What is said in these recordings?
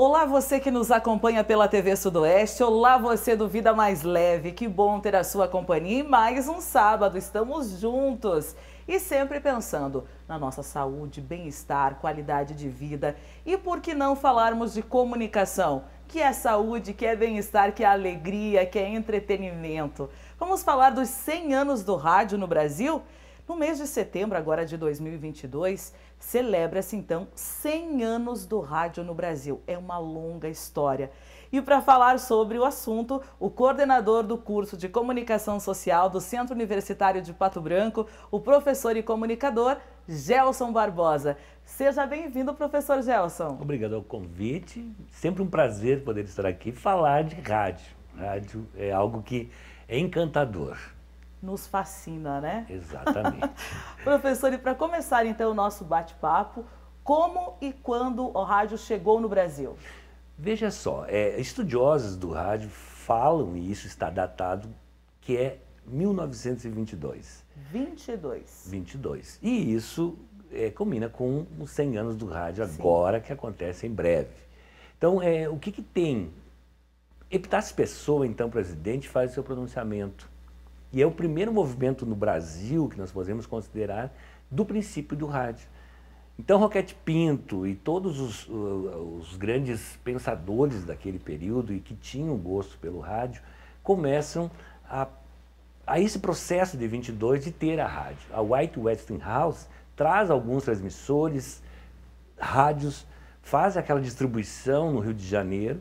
Olá você que nos acompanha pela TV Sudoeste, olá você do Vida Mais Leve, que bom ter a sua companhia e mais um sábado, estamos juntos e sempre pensando na nossa saúde, bem-estar, qualidade de vida e por que não falarmos de comunicação, que é saúde, que é bem-estar, que é alegria, que é entretenimento. Vamos falar dos 100 anos do rádio no Brasil? No mês de setembro, agora de 2022, celebra-se então 100 anos do rádio no Brasil. É uma longa história. E para falar sobre o assunto, o coordenador do curso de Comunicação Social do Centro Universitário de Pato Branco, o professor e comunicador Gelson Barbosa. Seja bem-vindo, professor Gelson. Obrigado ao convite. Sempre um prazer poder estar aqui falar de rádio. Rádio é algo que é encantador nos fascina, né? Exatamente. Professor, e para começar então o nosso bate-papo, como e quando o rádio chegou no Brasil? Veja só, é, estudiosos do rádio falam, e isso está datado, que é 1922. 22. 22. E isso é, combina com os 100 anos do rádio Sim. agora, que acontece em breve. Então, é, o que, que tem? Epitácio Pessoa, então presidente, faz o seu pronunciamento e é o primeiro movimento no Brasil que nós podemos considerar do princípio do rádio. Então, Roquete Pinto e todos os, os grandes pensadores daquele período e que tinham gosto pelo rádio começam a, a esse processo de 22 de ter a rádio. A White Westinghouse traz alguns transmissores, rádios, faz aquela distribuição no Rio de Janeiro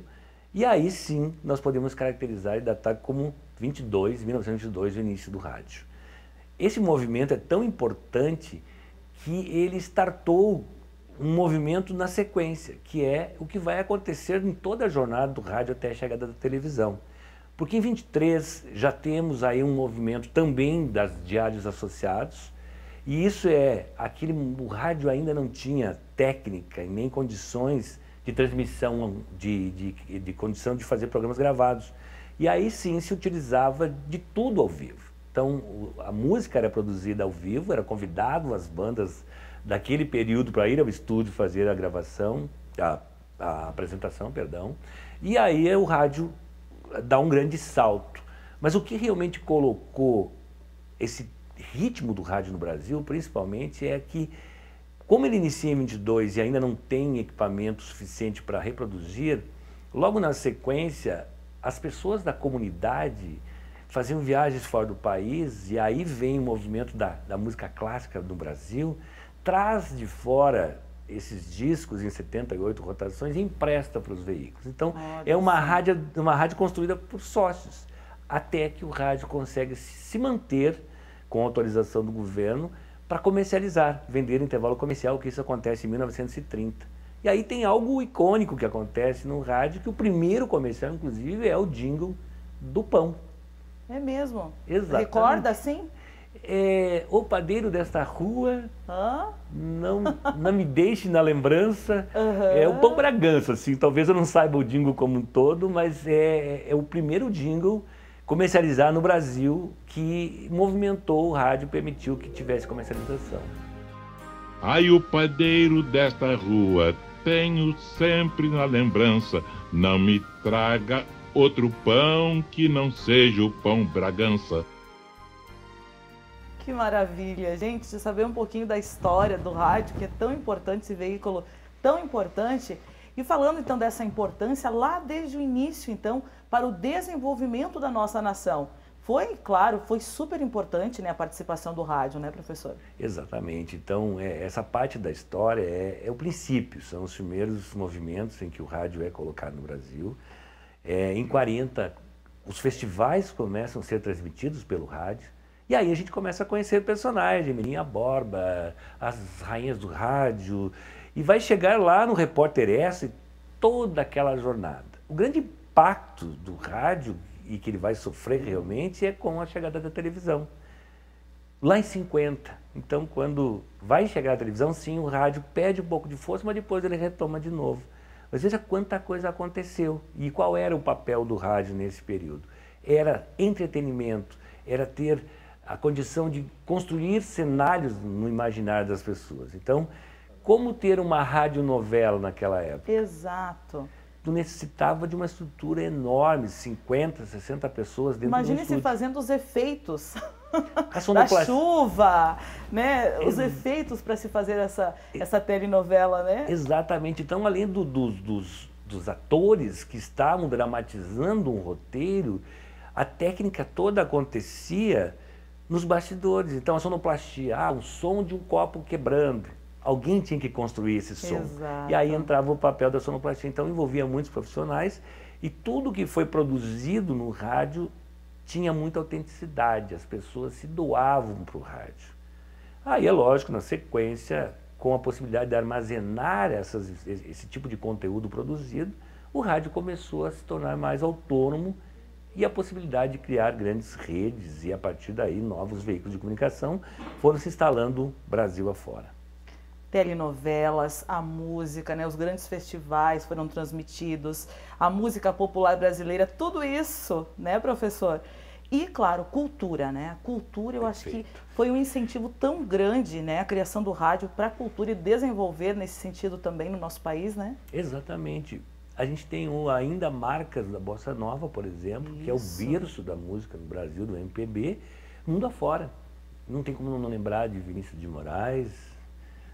e aí sim nós podemos caracterizar e datar como 22, 1922, o início do rádio. Esse movimento é tão importante que ele startou um movimento na sequência, que é o que vai acontecer em toda a jornada do rádio até a chegada da televisão. Porque em 23 já temos aí um movimento também das diários associados, e isso é aquele o rádio ainda não tinha técnica e nem condições de transmissão, de, de, de condição de fazer programas gravados. E aí sim se utilizava de tudo ao vivo. Então a música era produzida ao vivo, era convidado as bandas daquele período para ir ao estúdio fazer a gravação, a, a apresentação, perdão. E aí o rádio eh, dá um grande salto. Mas o que realmente colocou esse ritmo do rádio no Brasil, principalmente, é que como ele inicia em 22 e ainda não tem equipamento suficiente para reproduzir, logo na sequência, as pessoas da comunidade faziam viagens fora do país e aí vem o movimento da, da música clássica do Brasil, traz de fora esses discos em 78 rotações e empresta para os veículos. Então, ah, é uma rádio, uma rádio construída por sócios, até que o rádio consegue se manter com autorização do governo para comercializar, vender intervalo comercial, que isso acontece em 1930. E aí tem algo icônico que acontece no rádio, que o primeiro comercial, inclusive, é o jingle do pão. É mesmo? Exato. Recorda, sim? É, o padeiro desta rua, Hã? não, não me deixe na lembrança. Uhum. É o Pão Bragança, assim, talvez eu não saiba o jingle como um todo, mas é, é o primeiro jingle comercializar no Brasil que movimentou o rádio, permitiu que tivesse comercialização. Ai, o padeiro desta rua, tenho sempre na lembrança, não me traga outro pão que não seja o pão Bragança. Que maravilha, gente, de saber um pouquinho da história do rádio, que é tão importante, esse veículo tão importante e falando então dessa importância lá desde o início, então, para o desenvolvimento da nossa nação. Foi, claro, foi super importante né, a participação do rádio, né, professor? Exatamente. Então, é, essa parte da história é, é, o princípio, são os primeiros movimentos em que o rádio é colocado no Brasil. É, em 40, os festivais começam a ser transmitidos pelo rádio. E aí a gente começa a conhecer o personagem, Borba, as rainhas do rádio, e vai chegar lá no Repórter S toda aquela jornada. O grande impacto do rádio e que ele vai sofrer realmente é com a chegada da televisão. Lá em 50. Então, quando vai chegar a televisão, sim, o rádio perde um pouco de força, mas depois ele retoma de novo. Mas veja quanta coisa aconteceu e qual era o papel do rádio nesse período. Era entretenimento, era ter a condição de construir cenários no imaginário das pessoas. Então, como ter uma radionovela naquela época? Exato. Tu necessitava de uma estrutura enorme, 50, 60 pessoas dentro Imagine de um se fazendo os efeitos a da chuva, né? Os efeitos para se fazer essa, essa telenovela, né? Exatamente. Então, além do, do, dos, dos atores que estavam dramatizando um roteiro, a técnica toda acontecia nos bastidores. Então, a sonoplastia, ah, o som de um copo quebrando. Alguém tinha que construir esse som. Exato. E aí entrava o papel da sonoplastia. Então, envolvia muitos profissionais e tudo que foi produzido no rádio tinha muita autenticidade. As pessoas se doavam para o rádio. Aí, é lógico, na sequência, com a possibilidade de armazenar essas, esse tipo de conteúdo produzido, o rádio começou a se tornar mais autônomo e a possibilidade de criar grandes redes e, a partir daí, novos veículos de comunicação foram se instalando Brasil afora. Telenovelas, a música, né, os grandes festivais foram transmitidos, a música popular brasileira, tudo isso, né, professor? E, claro, cultura, né? A cultura, eu Perfeito. acho que foi um incentivo tão grande, né? A criação do rádio para a cultura e desenvolver nesse sentido também no nosso país, né? Exatamente. A gente tem o, ainda marcas da Bossa Nova, por exemplo, Isso. que é o berço da música no Brasil, do MPB, mundo afora. Não tem como não lembrar de Vinícius de Moraes,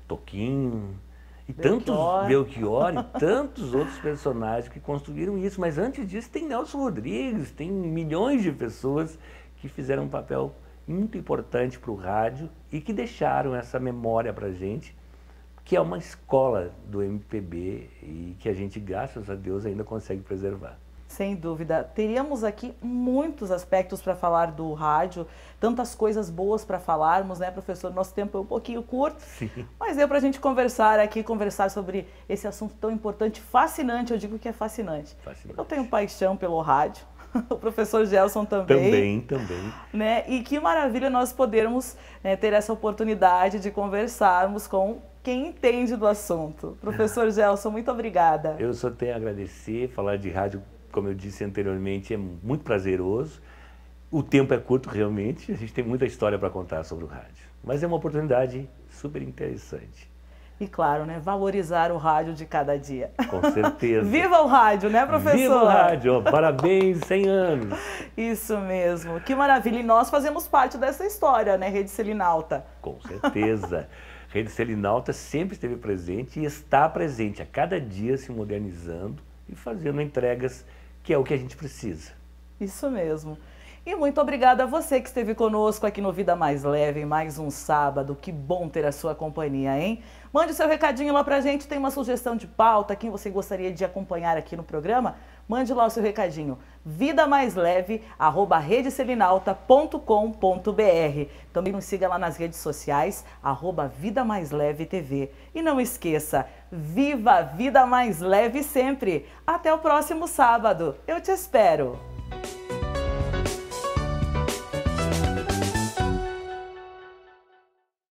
Toquinho, e Belchior. tantos Belchior e tantos outros personagens que construíram isso. Mas antes disso tem Nelson Rodrigues, tem milhões de pessoas que fizeram um papel muito importante para o rádio e que deixaram essa memória para gente que é uma escola do MPB e que a gente, graças a Deus, ainda consegue preservar. Sem dúvida. Teríamos aqui muitos aspectos para falar do rádio, tantas coisas boas para falarmos, né, professor? Nosso tempo é um pouquinho curto, Sim. mas deu para a gente conversar aqui, conversar sobre esse assunto tão importante, fascinante, eu digo que é fascinante. fascinante. Eu tenho paixão pelo rádio, o professor Gelson também. Também, também. Né? E que maravilha nós podermos né, ter essa oportunidade de conversarmos com quem entende do assunto. Professor Gelson, muito obrigada. Eu só tenho a agradecer, falar de rádio, como eu disse anteriormente, é muito prazeroso. O tempo é curto, realmente, a gente tem muita história para contar sobre o rádio. Mas é uma oportunidade super interessante. E claro, né? Valorizar o rádio de cada dia. Com certeza. Viva o rádio, né, professor? Viva o rádio! Parabéns, 100 anos! Isso mesmo. Que maravilha. E nós fazemos parte dessa história, né, Rede Selinalta? Com certeza. rede selinalta sempre esteve presente e está presente a cada dia se modernizando e fazendo entregas que é o que a gente precisa. Isso mesmo. E muito obrigada a você que esteve conosco aqui no Vida Mais Leve, em mais um sábado. Que bom ter a sua companhia, hein? Mande seu recadinho lá pra gente, tem uma sugestão de pauta, quem você gostaria de acompanhar aqui no programa mande lá o seu recadinho. Vida Mais Leve, arroba redeselinalta.com.br Também nos siga lá nas redes sociais, arroba Vida Mais Leve TV. E não esqueça, viva a vida mais leve sempre! Até o próximo sábado, eu te espero!